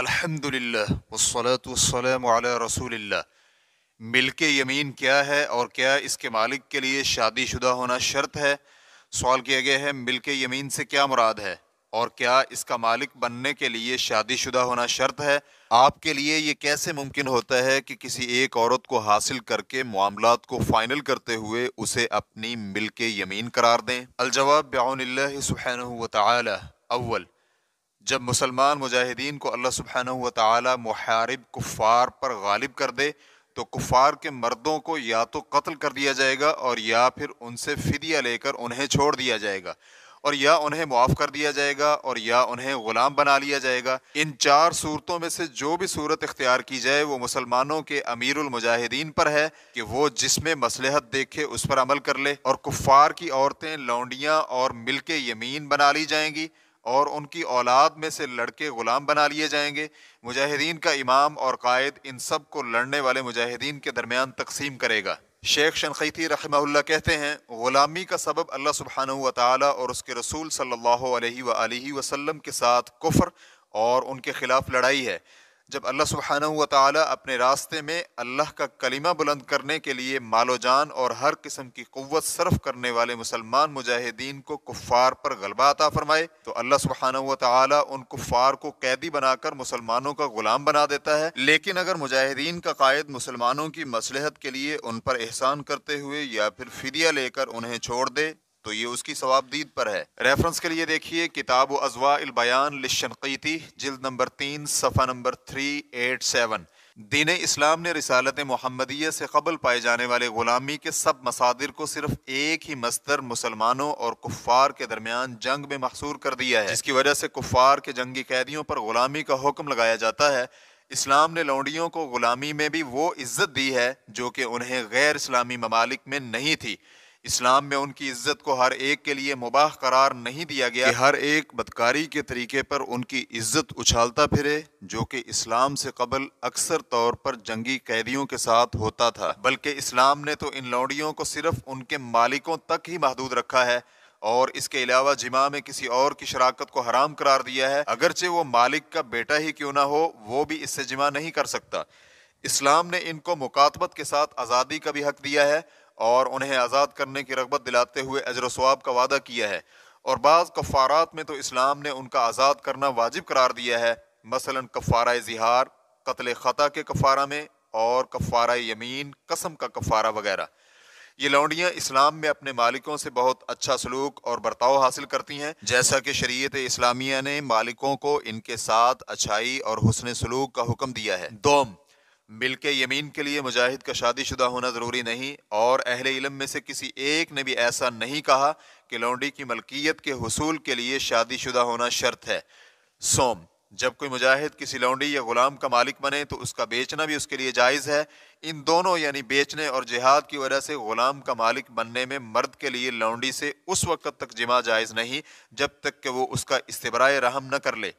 अल्हम्दुलिल्लाह वस्सलातु मिल के यमीन क्या है और क्या इसके मालिक के लिए शादीशुदा होना शर्त है सवाल किया गया है मिल के यमीन से क्या मुराद है और क्या इसका मालिक बनने के लिए शादीशुदा होना शर्त है आपके लिए ये कैसे मुमकिन होता है कि किसी एक औरत को हासिल करके मामला को फाइनल करते हुए उसे अपनी मिल के यमीन करार दें अलजवाब ब्याउन अव्वल जब मुसलमान मुजाहिदीन को अल्लाह सुबहन तहारब कुफ़ार पर गालिब कर दे तो कुफ़ार के मर्दों को या तो कत्ल कर दिया जाएगा और या फिर उनसे फिदिया लेकर उन्हें छोड़ दिया जाएगा और या उन्हें मुआफ़ कर दिया जाएगा और या उन्हें ग़ुलाम बना लिया जाएगा इन चार सूरतों में से जो भी सूरत इख्तियार की जाए वो मुसलमानों के उमजाहिदीन पर है कि वो जिसमें मसलहत देखे उस पर अमल कर ले और कुफ़ार की औरतें लौंडियाँ और मिल के यमीन बना ली जाएंगी और उनकी औलाद में से लड़के ग़ुलाम बना लिए जाएंगे मुजाहिदीन का इमाम और कायद इन सब को लड़ने वाले मुजाहिदीन के दरमियान तकसीम करेगा शेख शनखीती रहमल्ला कहते हैं ग़ुलामी का सबब अल्लाह सुबहान तला और उसके रसूल सल्लल्लाहु अलैहि वसल्लम के साथ कुफर और उनके ख़िलाफ़ लड़ाई है जब अल्लाह सुबहाना हुआ ताली अपने रास्ते में अल्लाह का कलिमा बुलंद करने के लिए मालो जान और हर किस्म की क़वत सर्फ करने वाले मुसलमान मुजाहिदीन को कुफ़ार पर गलबा अता फ़रमाए तो अल्लाह सुबहाना हुआ ताली उन कुफ़ार को कैदी बनाकर मुसलमानों का ग़ुलाम बना देता है लेकिन अगर मुजाहिदीन का कायद मुसलमानों की मसलहत के लिए उन पर एहसान करते हुए या फिर फिदिया लेकर उन्हें छोड़ दे तो ये उसकी सवाबदीद पर है रेफरेंस के लिए देखिए किताब अजवा बयान लिशनकीती जिल्द नंबर तीन सफ़ा नंबर थ्री एट सेवन दीन इस्लाम ने रिसालत महमदिया से कबल पाए जाने वाले ग़ुलामी के सब मसादिर को सिर्फ एक ही मस्तर मुसलमानों और कुफ़ार के दरमियान जंग में महसूर कर दिया है जिसकी वजह से कुफ़ार के जंगी कैदियों पर ग़ुलामी का हुक्म लगाया जाता है इस्लाम ने लौंडियों को ग़ुलामी में भी वो इज़्ज़त दी है जो कि उन्हें गैर इस्लामी ममालिक में नहीं थी इस्लाम में उनकी इज्जत को हर एक के लिए मुबाह करार नहीं दिया गया कि हर एक बदकारी के तरीके पर उनकी इज्जत उछालता फिरे जो कि इस्लाम से कबल अक्सर तौर पर जंगी कैदियों के साथ होता था बल्कि इस्लाम ने तो इन लौड़ियों को सिर्फ उनके मालिकों तक ही महदूद रखा है और इसके अलावा जिमा में किसी और की शराकत को हराम करार दिया है अगरचे वो मालिक का बेटा ही क्यों ना हो वो भी इससे जिमा नहीं कर सकता इस्लाम ने इनको मुकातबत के साथ आज़ादी का भी हक दिया है और उन्हें आज़ाद करने की रगबत दिलाते हुए अजर स्वाब का वादा किया है और बाज़ कफ़ारात में तो इस्लाम ने उनका आज़ाद करना वाजिब करार दिया है मसला कफ़ारा जिहार कत्ल ख़ता के कफ़ारा में और कफ़ारा यमीन कसम का कफ़ारा वगैरह ये लौंडियाँ इस्लाम में अपने मालिकों से बहुत अच्छा सलूक और बर्ताव हासिल करती हैं जैसा कि शरीत इस्लामिया ने मालिकों को इनके साथ अच्छाई और हसन सलूक का हुक्म दिया है दोम मिलके यमीन के लिए मुजाहिद का शादीशुदा होना ज़रूरी नहीं और अहले इलम में से किसी एक ने भी ऐसा नहीं कहा कि लौंडी की मलकियत के हसूल के लिए शादीशुदा होना शर्त है सोम जब कोई मुजाहिद किसी लौंडी या ग़ुलाम का मालिक बने तो उसका बेचना भी उसके लिए जायज़ है इन दोनों यानी बेचने और जिहाद की वजह से ग़ुलाम का मालिक बनने में मर्द के लिए लौंडी से उस वक़्त तक जिमा जायज़ नहीं जब तक कि वो उसका इस्तबरा रहम न कर ले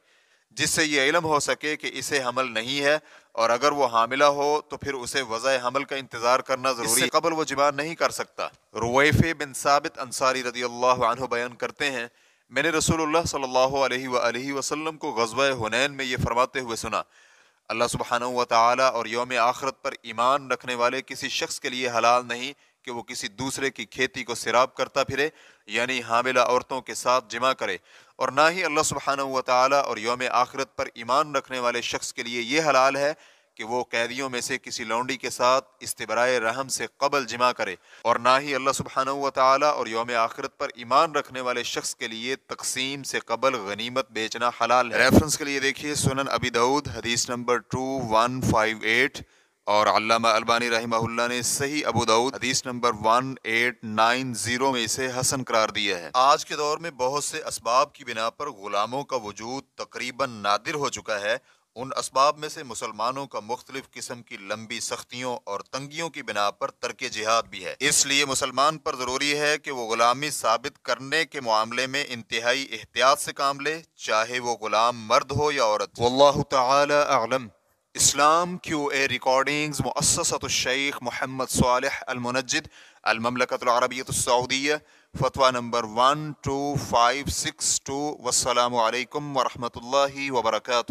जिससे ये इलम हो सके कि इसे हमल नहीं है और अगर वो हामिला हो तो फिर उसे वजह हमल का इंतज़ार करना ज़रूरी है कबल वो जिमा नहीं कर सकता रुवैफ़ बिन साबित अंसारी रदी अल्लाह बयान करते हैं मैंने रसूलुल्लाह सल्लल्लाहु अलैहि वसल्लम को गजब हुनैन में ये फरमाते हुए सुना अल्लाह सुबहान तौम आखरत पर ईमान रखने वाले किसी शख्स के लिए हलाल नहीं कि वो किसी दूसरे की खेती को सिराब करता फिरे यानी हामिला औरतों के साथ जिमा करे और ना ही अल्लाह सुबहाना हुआ और योम आखरत पर ईमान रखने वाले शख्स के लिए ये हलाल है कि वो कैदियों में से किसी लौंडी के साथ इस्तबराए रहम से कबल जिमा करे और ना ही अल्लाह सुबहाना हुआ और योम आखरत पर ईमान रखने वाले शख्स के लिए तकसीम से कबल गनीमत बेचना हलाल है रेफरेंस के लिए देखिए सुनन अबी दाऊद हदीस नंबर टू वन फाइव एट और अल्लामा अलबानी रहीमहुल्ला ने सही अबू दाऊद हदीस नंबर 1890 में इसे हसन करार दिया है आज के दौर में बहुत से इसबाब की बिना पर गुलामों का वजूद तकरीबन नादिर हो चुका है उन इसबाब में से मुसलमानों का मुख्तलिफ किस्म की लंबी सख्तियों और तंगियों की बिना पर तरक जिहाद भी है इसलिए मुसलमान पर ज़रूरी है कि वो गुलामी साबित करने के मामले में इंतहाई एहतियात से काम ले चाहे वो गुलाम मर्द हो या औरत इस्लाम क्यू ए रिकॉर्डिंग्स मुससतशेख मोहम्मद सालह अलमनजद अलममलकतरबियतसऊदिया फतवा नंबर one two five six two वसलम वरहमल वर्का